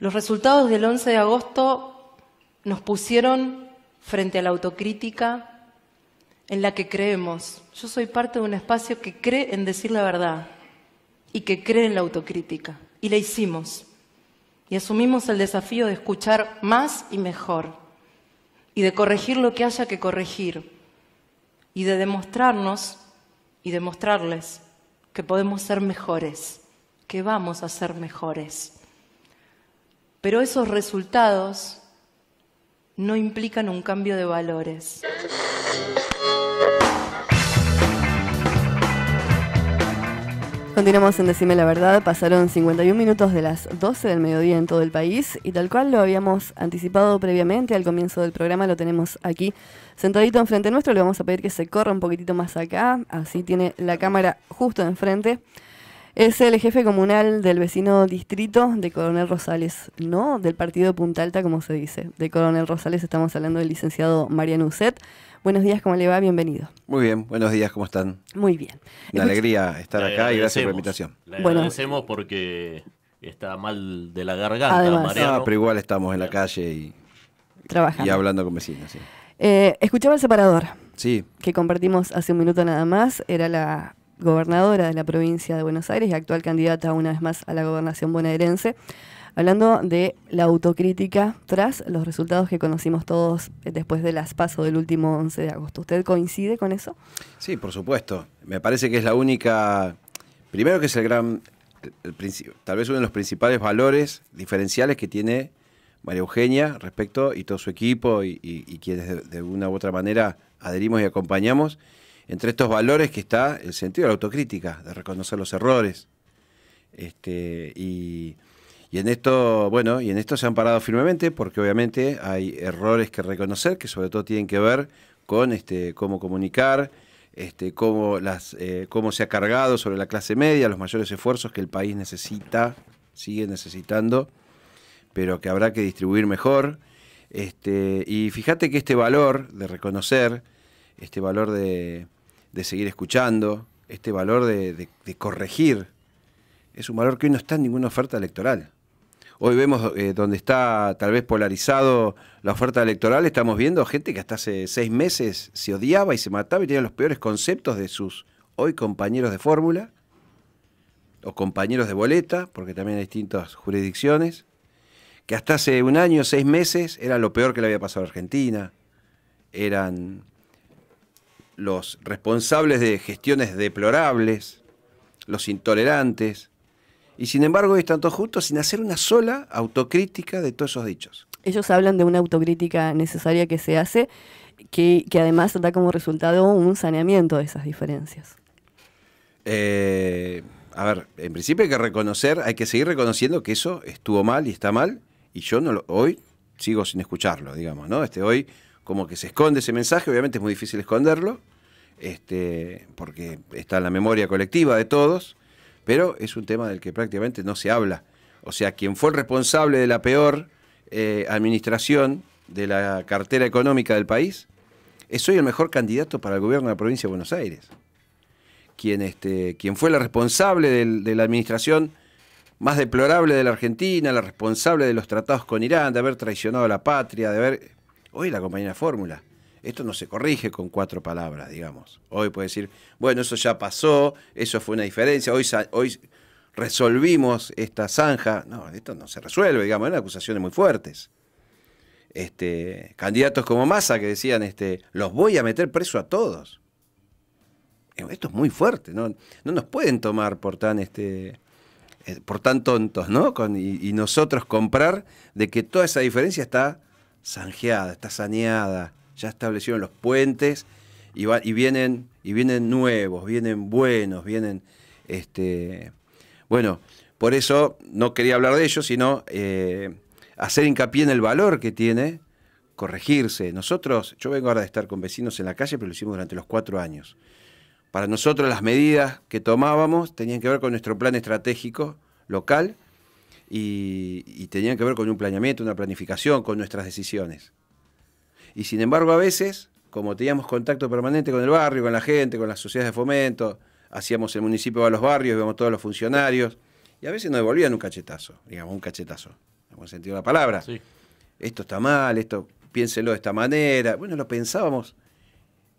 Los resultados del 11 de agosto nos pusieron frente a la autocrítica en la que creemos. Yo soy parte de un espacio que cree en decir la verdad y que cree en la autocrítica. Y la hicimos. Y asumimos el desafío de escuchar más y mejor. Y de corregir lo que haya que corregir. Y de demostrarnos y demostrarles que podemos ser mejores que vamos a ser mejores. Pero esos resultados no implican un cambio de valores. Continuamos en Decime la Verdad. Pasaron 51 minutos de las 12 del mediodía en todo el país y tal cual lo habíamos anticipado previamente al comienzo del programa, lo tenemos aquí sentadito enfrente nuestro. Le vamos a pedir que se corra un poquitito más acá, así tiene la cámara justo enfrente. Es el jefe comunal del vecino distrito de Coronel Rosales, no del partido Punta Alta, como se dice. De Coronel Rosales estamos hablando del licenciado Mariano Uset. Buenos días, ¿cómo le va? Bienvenido. Muy bien, buenos días, ¿cómo están? Muy bien. Una alegría estar acá y gracias por la invitación. La agradecemos bueno. porque está mal de la garganta, Mariano. Ah, pero igual estamos en la calle y, Trabajando. y hablando con vecinos. Eh, escuchaba el separador. Sí. Que compartimos hace un minuto nada más. Era la gobernadora de la provincia de Buenos Aires y actual candidata una vez más a la gobernación bonaerense, hablando de la autocrítica tras los resultados que conocimos todos eh, después del aspaso del último 11 de agosto. ¿Usted coincide con eso? Sí, por supuesto. Me parece que es la única, primero que es el gran, el, tal vez uno de los principales valores diferenciales que tiene María Eugenia respecto y todo su equipo y, quienes de una u otra manera adherimos y acompañamos entre estos valores que está el sentido de la autocrítica, de reconocer los errores. Este, y, en esto, bueno, y en esto se han parado firmemente, porque obviamente hay errores que reconocer, que sobre todo tienen que ver con este, cómo comunicar, este, eh, cómo, se ha cargado sobre la clase media, los mayores esfuerzos que el país necesita, sigue necesitando, pero que habrá que distribuir mejor. y fíjate que este valor de reconocer, este valor de, de seguir escuchando, este valor de, corregir, es un valor que hoy no está en ninguna oferta electoral. Hoy vemos eh, donde está tal vez polarizado la oferta electoral, estamos viendo gente que hasta hace seis meses se odiaba y se mataba y tenía los peores conceptos de sus hoy compañeros de fórmula o compañeros de boleta, porque también hay distintas jurisdicciones, que hasta hace un año, seis meses, era lo peor que le había pasado a Argentina, eran los responsables de gestiones deplorables, los intolerantes, y sin embargo hoy están todos juntos sin hacer una sola autocrítica de todos esos dichos. Ellos hablan de una autocrítica necesaria que se hace, que, además da como resultado un saneamiento de esas diferencias. Eh, a ver, en principio hay que reconocer, hay que seguir reconociendo que eso estuvo mal y está mal, y yo no hoy sigo sin escucharlo, digamos, ¿no? Este hoy como que se esconde ese mensaje, obviamente es muy difícil esconderlo, este, porque está en la memoria colectiva de todos, pero es un tema del que prácticamente no se habla. O sea, quien fue el responsable de la peor eh, administración de la cartera económica del país, es hoy el mejor candidato para el gobierno de la provincia de Buenos Aires. Quien, este, fue la responsable de la administración más deplorable de la Argentina, la responsable de los tratados con Irán, de haber traicionado a la patria, de haber... Hoy la compañera Fórmula esto no se corrige con cuatro palabras, digamos. Hoy puede decir, bueno, eso ya pasó, eso fue una diferencia, hoy, hoy resolvimos esta zanja. No, esto no se resuelve, digamos, eran acusaciones muy fuertes. Este, candidatos como Massa que decían, este, los voy a meter preso a todos. Eh, esto es muy fuerte, no, no nos pueden tomar por tan, este, eh, por tan tontos, ¿no? y, y nosotros comprar de que toda esa diferencia está zanjeada, está saneada, ya establecieron los puentes y, vienen, y vienen nuevos, vienen buenos, vienen... Este, bueno, por eso no quería hablar de ellos, sino eh, hacer hincapié en el valor que tiene corregirse. Nosotros, yo vengo ahora de estar con vecinos en la calle, pero lo hicimos durante los cuatro años. Para nosotros las medidas que tomábamos tenían que ver con nuestro plan estratégico local y, y tenían que ver con un planeamiento, una planificación, con nuestras decisiones. Y sin embargo, a veces, como teníamos contacto permanente con el barrio, con la gente, con las sociedades de fomento, hacíamos el municipio a los barrios, vemos todos los funcionarios, y a veces nos devolvían un cachetazo, digamos, un cachetazo, en el sentido de la palabra. Esto está mal, esto piénselo de esta manera. Bueno, lo pensábamos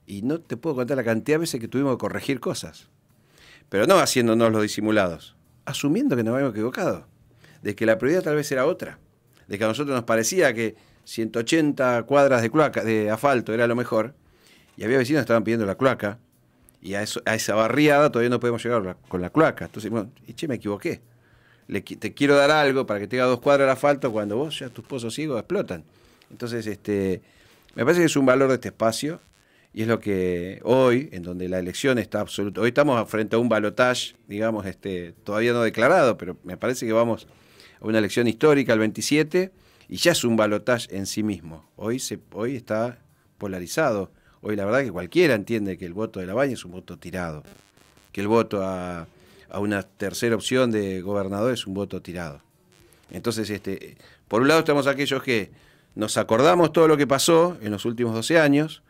y no te puedo contar la cantidad de veces que tuvimos que corregir cosas. Pero no haciéndonos los disimulados, asumiendo que nos habíamos equivocado, de que la prioridad tal vez era otra, de que a nosotros nos parecía que 180 cuadras de cloaca, de asfalto, era lo mejor. Y había vecinos que estaban pidiendo la cloaca. Y a, esa barriada todavía no podemos llegar con la cloaca. Entonces, bueno, y che, me equivoqué. te quiero dar algo para que tenga dos cuadras de asfalto cuando vos ya tus pozos ciegos explotan. Entonces, este, me parece que es un valor de este espacio y es lo que hoy, en donde la elección está absoluta, hoy estamos frente a un balotage digamos, este, todavía no declarado, pero me parece que vamos a una elección histórica el 27 y ya es un balotaje en sí mismo. Hoy, hoy está polarizado. Hoy la verdad que cualquiera entiende que el voto de la baña es un voto tirado, que el voto a, una tercera opción de gobernador es un voto tirado. Entonces, este, por un lado estamos aquellos que nos acordamos todo lo que pasó en los últimos 12 años,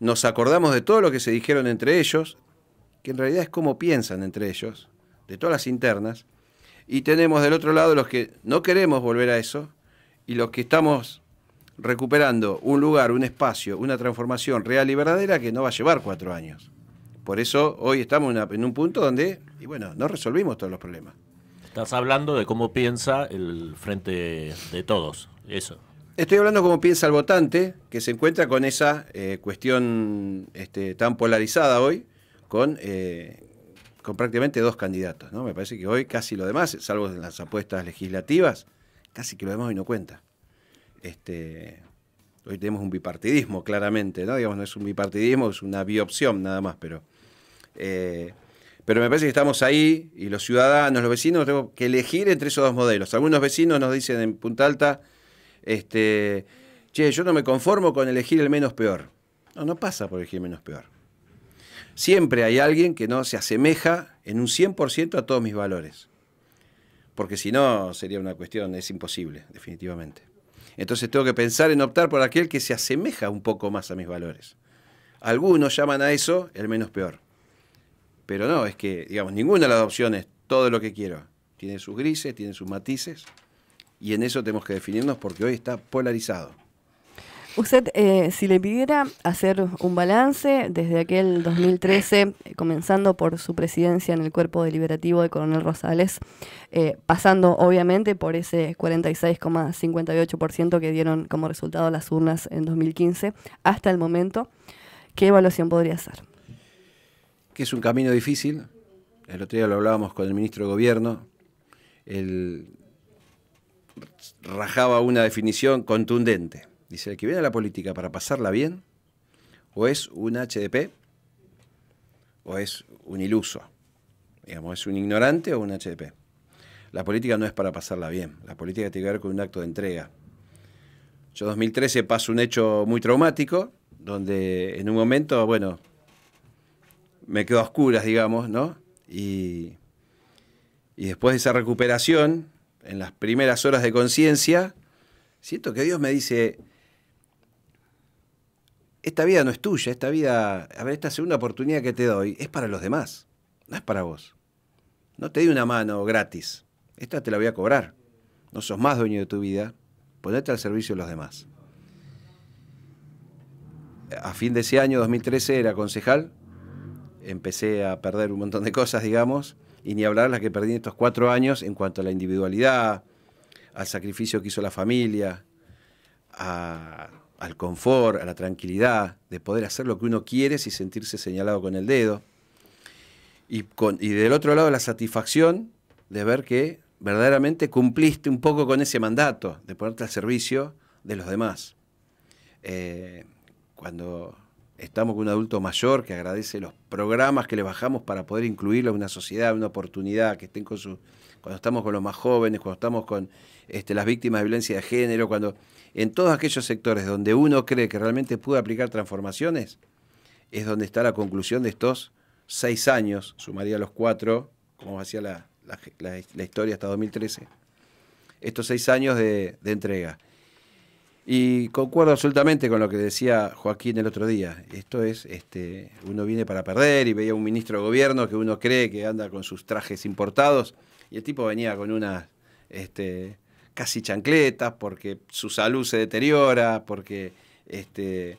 nos acordamos de todo lo que se dijeron entre ellos, que en realidad es cómo piensan entre ellos, de todas las internas, y tenemos del otro lado los que no queremos volver a eso, y los que estamos recuperando un lugar, un espacio, una transformación real y verdadera que no va a llevar cuatro años. Por eso hoy estamos en un punto donde, y bueno, no resolvimos todos los problemas. Estás hablando de cómo piensa el frente de todos, eso. Estoy hablando cómo piensa el votante que se encuentra con esa eh, cuestión este, tan polarizada hoy, eh, con, prácticamente dos candidatos. ¿no? Me parece que hoy casi lo demás, salvo en las apuestas legislativas, así que lo vemos y no cuenta. Este, hoy tenemos un bipartidismo, claramente, ¿no? Digamos, no es un bipartidismo, es una biopción nada más, pero. Eh, pero me parece que estamos ahí y los ciudadanos, los vecinos, tenemos que elegir entre esos dos modelos. Algunos vecinos nos dicen en Punta Alta, este, che, yo no me conformo con elegir el menos peor. No, no pasa por elegir el menos peor. Siempre hay alguien que no se asemeja en un 100% a todos mis valores porque si no sería una cuestión, es imposible, definitivamente. Entonces tengo que pensar en optar por aquel que se asemeja un poco más a mis valores. Algunos llaman a eso el menos peor. Pero no, es que, digamos, ninguna de las opciones, todo lo que quiero, tiene sus grises, tiene sus matices, y en eso tenemos que definirnos porque hoy está polarizado. Usted, eh, si le pidiera hacer un balance desde aquel 2013, comenzando por su presidencia en el cuerpo deliberativo de Coronel Rosales, eh, pasando obviamente por ese 46,58% que dieron como resultado las urnas en 2015, hasta el momento, ¿qué evaluación podría hacer? Que es un camino difícil. El otro día lo hablábamos con el ministro de Gobierno. él rajaba una definición contundente Dice, ¿el que viene a la política para pasarla bien? ¿O es un HDP? ¿O es un iluso? Digamos, ¿es un ignorante o un HDP? La política no es para pasarla bien. La política tiene que ver con un acto de entrega. Yo en 2013 paso un hecho muy traumático, donde en un momento, bueno, me quedo a oscuras, digamos, ¿no? Y, y después de esa recuperación, en las primeras horas de conciencia, siento que Dios me dice, esta vida no es tuya, esta vida, a ver, esta segunda oportunidad que te doy es para los demás, no es para vos. No te di una mano gratis, esta te la voy a cobrar. No sos más dueño de tu vida, ponete al servicio de los demás. A fin de ese año, 2013, era concejal, empecé a perder un montón de cosas, digamos, y ni hablar de las que perdí en estos cuatro años en cuanto a la individualidad, al sacrificio que hizo la familia, a al confort, a la tranquilidad, de poder hacer lo que uno quiere sin sentirse señalado con el dedo. Y, con, y del otro lado, la satisfacción de ver que verdaderamente cumpliste un poco con ese mandato de ponerte al servicio de los demás. Eh, cuando estamos con un adulto mayor que agradece los programas que le bajamos para poder incluirlo en una sociedad, una oportunidad, que estén con su, cuando estamos con los más jóvenes, cuando estamos con este, las víctimas de violencia de género, cuando en todos aquellos sectores donde uno cree que realmente puede aplicar transformaciones, es donde está la conclusión de estos seis años, sumaría los cuatro, como hacía la, historia hasta 2013, estos seis años de, de entrega. Y concuerdo absolutamente con lo que decía Joaquín el otro día. Esto es, este, uno viene para perder y veía un ministro de gobierno que uno cree que anda con sus trajes importados y el tipo venía con unas este, casi chancletas porque su salud se deteriora, porque este,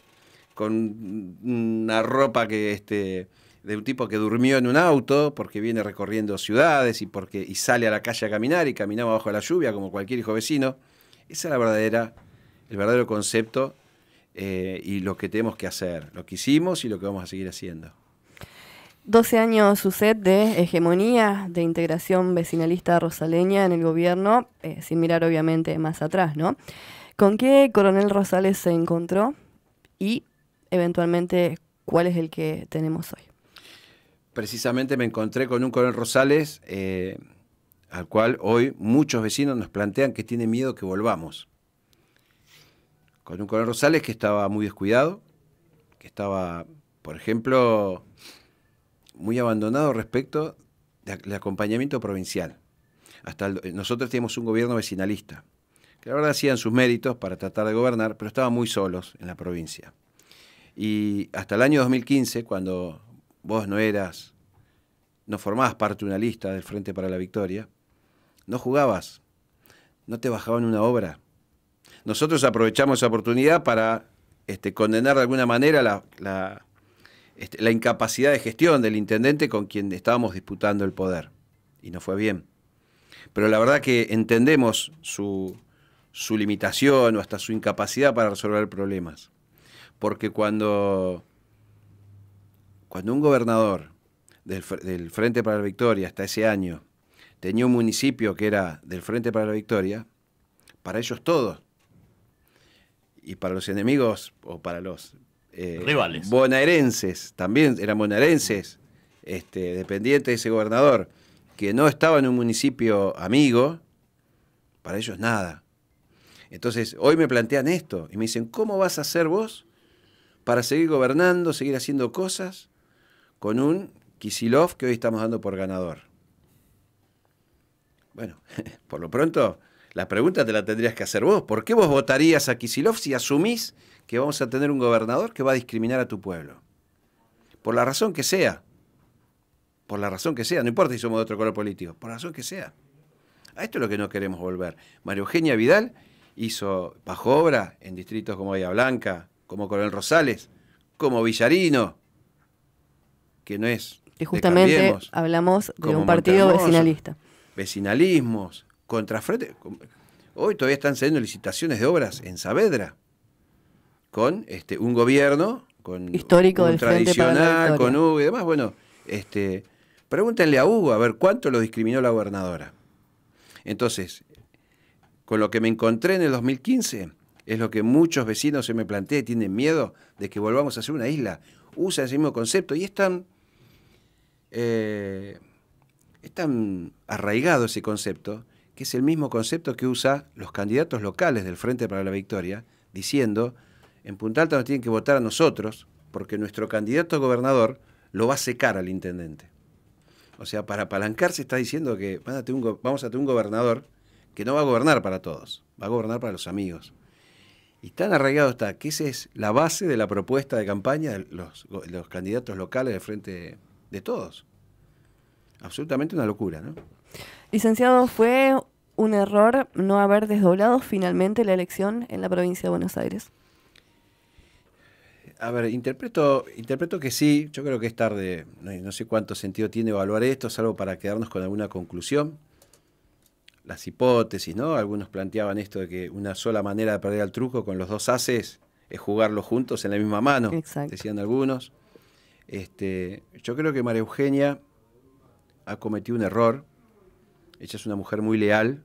con una ropa que este, de un tipo que durmió en un auto porque viene recorriendo ciudades y porque y sale a la calle a caminar y caminaba bajo la lluvia como cualquier hijo vecino. Esa es la verdadera el verdadero concepto eh, y lo que tenemos que hacer, lo que hicimos y lo que vamos a seguir haciendo. 12 años sucede de hegemonía, de integración vecinalista rosaleña en el gobierno, eh, sin mirar obviamente más atrás, ¿no? ¿Con qué coronel Rosales se encontró y eventualmente cuál es el que tenemos hoy? Precisamente me encontré con un coronel Rosales eh, al cual hoy muchos vecinos nos plantean que tiene miedo que volvamos con un Coronel Rosales que estaba muy descuidado, que estaba, por ejemplo, muy abandonado respecto del acompañamiento provincial. Hasta eh, nosotros teníamos un gobierno vecinalista, que la verdad hacían sus méritos para tratar de gobernar, pero estaban muy solos en la provincia. Y hasta el año 2015, cuando vos no eras, no formabas parte de una lista del Frente para la Victoria, no jugabas, no te bajaban una obra, nosotros aprovechamos esa oportunidad para este, condenar de alguna manera este, la, incapacidad de gestión del intendente con quien estábamos disputando el poder. Y no fue bien. Pero la verdad que entendemos su, limitación o hasta su incapacidad para resolver problemas. Porque cuando, cuando un gobernador del, Frente para la Victoria hasta ese año tenía un municipio que era del Frente para la Victoria, para ellos todos y para los enemigos o para los eh, rivales bonaerenses, también eran bonaerenses, este, dependientes de ese gobernador, que no estaba en un municipio amigo, para ellos nada. Entonces, hoy me plantean esto y me dicen, ¿cómo vas a hacer vos para seguir gobernando, seguir haciendo cosas con un Kisilov que hoy estamos dando por ganador? Bueno, por lo pronto, la pregunta te la tendrías que hacer vos. ¿Por qué vos votarías a Kisilov si asumís que vamos a tener un gobernador que va a discriminar a tu pueblo? Por la razón que sea. Por la razón que sea. No importa si somos de otro color político. Por la razón que sea. A esto es lo que no queremos volver. María Eugenia Vidal hizo bajo obra en distritos como Bahía Blanca, como Coronel Rosales, como Villarino, que no es. Que justamente hablamos de un partido vecinalista. Vecinalismos, contra Hoy todavía están saliendo licitaciones de obras en Saavedra con este un gobierno con histórico tradicional con Hugo y demás. Bueno, este pregúntenle a Hugo a ver cuánto lo discriminó la gobernadora. Entonces, con lo que me encontré en el 2015 es lo que muchos vecinos se me plantean, tienen miedo de que volvamos a ser una isla. Usa ese mismo concepto y están eh, es tan arraigado ese concepto que es el mismo concepto que usan los candidatos locales del Frente para la Victoria, diciendo, en Punta Alta nos tienen que votar a nosotros, porque nuestro candidato a gobernador lo va a secar al intendente. O sea, para apalancarse está diciendo que vamos a tener un gobernador que no va a gobernar para todos, va a gobernar para los amigos. Y tan arraigado está que esa es la base de la propuesta de campaña de los, los candidatos locales del frente de todos. Absolutamente una locura, ¿no? Licenciado, fue un error no haber desdoblado finalmente la elección en la provincia de Buenos Aires? A ver, interpreto, interpreto que sí, yo creo que es tarde, no, sé cuánto sentido tiene evaluar esto, salvo para quedarnos con alguna conclusión. Las hipótesis, ¿no? Algunos planteaban esto de que una sola manera de perder al truco con los dos haces es jugarlos juntos en la misma mano, decían algunos. Este, yo creo que María Eugenia ha cometido un error. Ella es una mujer muy leal,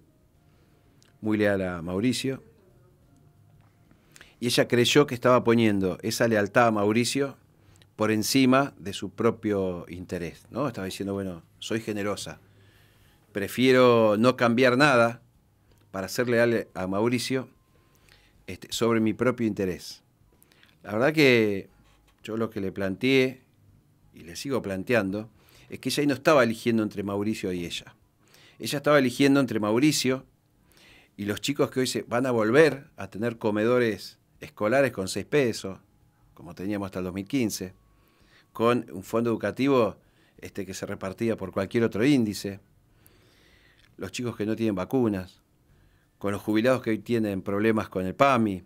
muy leal a Mauricio. Y ella creyó que estaba poniendo esa lealtad a Mauricio por encima de su propio interés, ¿no? Estaba diciendo, bueno, soy generosa, prefiero no cambiar nada para ser leal a Mauricio este, sobre mi propio interés. La verdad que yo lo que le planteé, y le sigo planteando, es que ella no estaba eligiendo entre Mauricio y ella. Ella estaba eligiendo entre Mauricio y los chicos que hoy se van a volver a tener comedores escolares con 6 pesos, como teníamos hasta el 2015, con un fondo educativo este, que se repartía por cualquier otro índice, los chicos que no tienen vacunas, con los jubilados que hoy tienen problemas con el PAMI,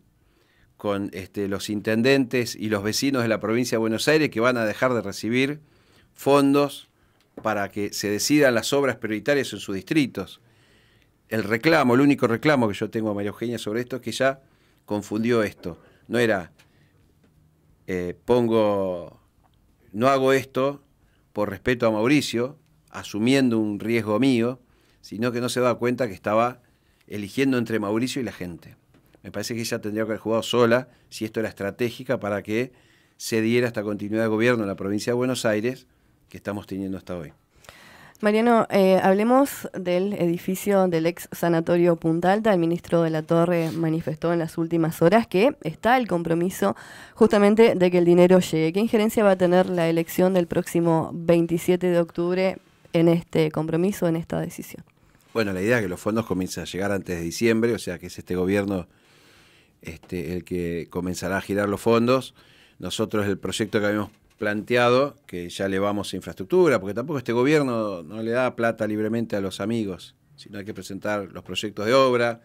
con este, los intendentes y los vecinos de la provincia de Buenos Aires que van a dejar de recibir fondos para que se decidan las obras prioritarias en sus distritos el reclamo, el único reclamo que yo tengo a María Eugenia sobre esto es que ya confundió esto. No era, eh, pongo, no hago esto por respeto a Mauricio, asumiendo un riesgo mío, sino que no se da cuenta que estaba eligiendo entre Mauricio y la gente. Me parece que ella tendría que haber jugado sola si esto era estratégica para que se diera esta continuidad de gobierno en la provincia de Buenos Aires que estamos teniendo hasta hoy. Mariano, eh, hablemos del edificio del ex sanatorio Punta Alta. El ministro de la Torre manifestó en las últimas horas que está el compromiso justamente de que el dinero llegue. ¿Qué injerencia va a tener la elección del próximo 27 de octubre en este compromiso, en esta decisión? Bueno, la idea es que los fondos comiencen a llegar antes de diciembre, o sea que es este gobierno este, el que comenzará a girar los fondos. Nosotros el proyecto que habíamos planteado que ya le vamos a infraestructura, porque tampoco este gobierno no le da plata libremente a los amigos, sino hay que presentar los proyectos de obra,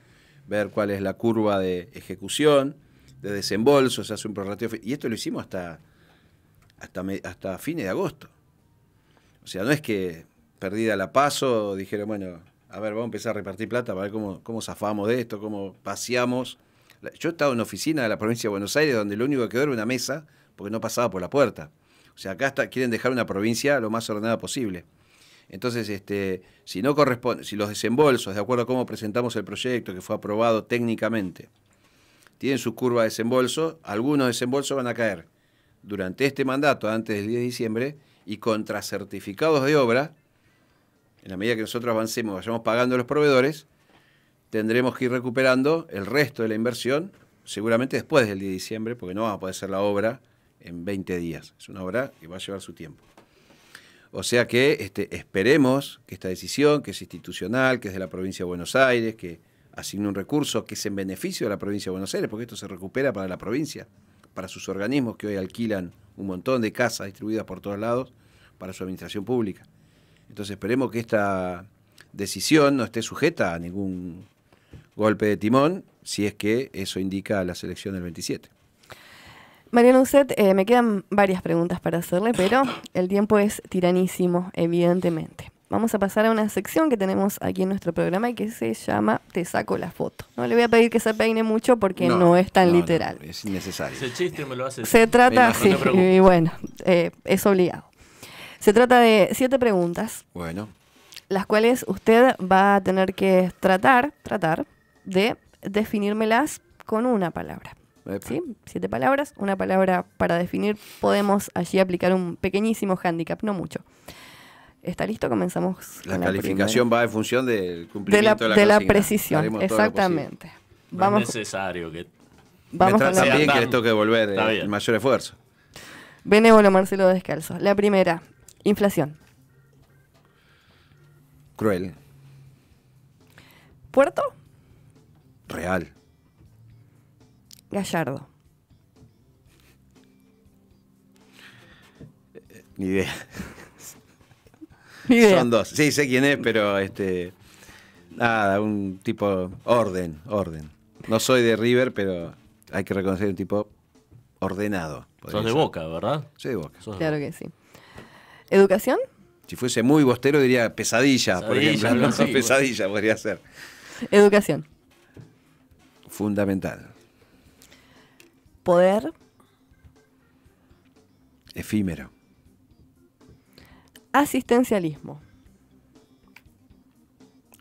ver cuál es la curva de ejecución, de desembolso, se hace un prorrateo. Y esto lo hicimos hasta, hasta, hasta fines de agosto. O sea, no es que perdida la paso, dijeron, bueno, a ver, vamos a empezar a repartir plata para ver cómo, cómo zafamos de esto, cómo paseamos. Yo he estado en una oficina de la provincia de Buenos Aires donde lo único que quedó era una mesa porque no pasaba por la puerta. O sea, acá quieren dejar una provincia lo más ordenada posible. Entonces, este, si no corresponde, si los desembolsos, de acuerdo a cómo presentamos el proyecto que fue aprobado técnicamente, tienen su curva de desembolso, algunos desembolsos van a caer durante este mandato, antes del 10 de diciembre, y contra certificados de obra, en la medida que nosotros avancemos, vayamos pagando a los proveedores, tendremos que ir recuperando el resto de la inversión, seguramente después del 10 de diciembre, porque no va a poder ser la obra en 20 días. Es una obra que va a llevar su tiempo. O sea que este, esperemos que esta decisión, que es institucional, que es de la provincia de Buenos Aires, que asigne un recurso que es en beneficio de la provincia de Buenos Aires, porque esto se recupera para la provincia, para sus organismos que hoy alquilan un montón de casas distribuidas por todos lados, para su administración pública. Entonces esperemos que esta decisión no esté sujeta a ningún golpe de timón, si es que eso indica la selección del 27. María Lucet, eh, me quedan varias preguntas para hacerle, pero el tiempo es tiranísimo, evidentemente. Vamos a pasar a una sección que tenemos aquí en nuestro programa y que se llama Te saco la foto. No le voy a pedir que se peine mucho porque no, es tan literal. No, es innecesario. Ese chiste me lo hace. Se trata, y bueno, eh, es obligado. Se trata de siete preguntas. Bueno. Las cuales usted va a tener que tratar, tratar de definírmelas con una palabra. ¿sí? Siete palabras, una palabra para definir. Podemos allí aplicar un pequeñísimo handicap, no mucho. ¿Está listo? Comenzamos. La calificación va en función del cumplimiento de la, de la precisión. Exactamente. Vamos, es necesario que. Vamos también que les toque volver eh, el mayor esfuerzo. Benévolo Marcelo Descalzo. La primera, inflación. Cruel. ¿Puerto? Real. Gallardo. Eh, ni idea. Son dos. Sí, sé quién es, pero este. Nada, un tipo. Orden, orden. No soy de River, pero hay que reconocer un tipo ordenado. Son de boca, ¿verdad? Soy de boca. claro que sí. ¿Educación? Si fuese muy bostero, diría pesadilla, pesadilla por No, pesadilla podría ser. Educación. Fundamental poder. Efímero. Asistencialismo.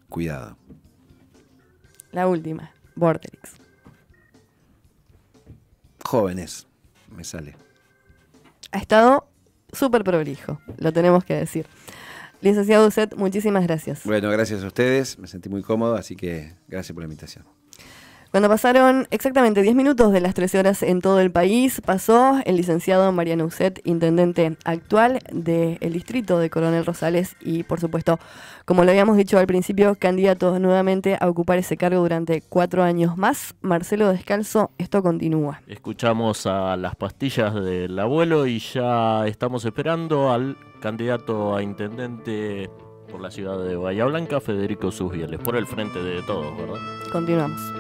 Cuidado. La última, Vortex. Jóvenes, me sale. Ha estado súper prolijo, lo tenemos que decir. Licenciado Uset, muchísimas gracias. Bueno, gracias a ustedes, me sentí muy cómodo, así que gracias por la invitación. Cuando pasaron exactamente 10 minutos de las 13 horas en todo el país, pasó el licenciado Mariano Uset, intendente actual del distrito de Coronel Rosales y, por supuesto, como lo habíamos dicho al principio, candidato nuevamente a ocupar ese cargo durante cuatro años más. Marcelo Descalzo, esto continúa. Escuchamos a las pastillas del abuelo y ya estamos esperando al candidato a intendente por la ciudad de Bahía Blanca, Federico Susbieles, por el frente de todos, ¿verdad? Continuamos.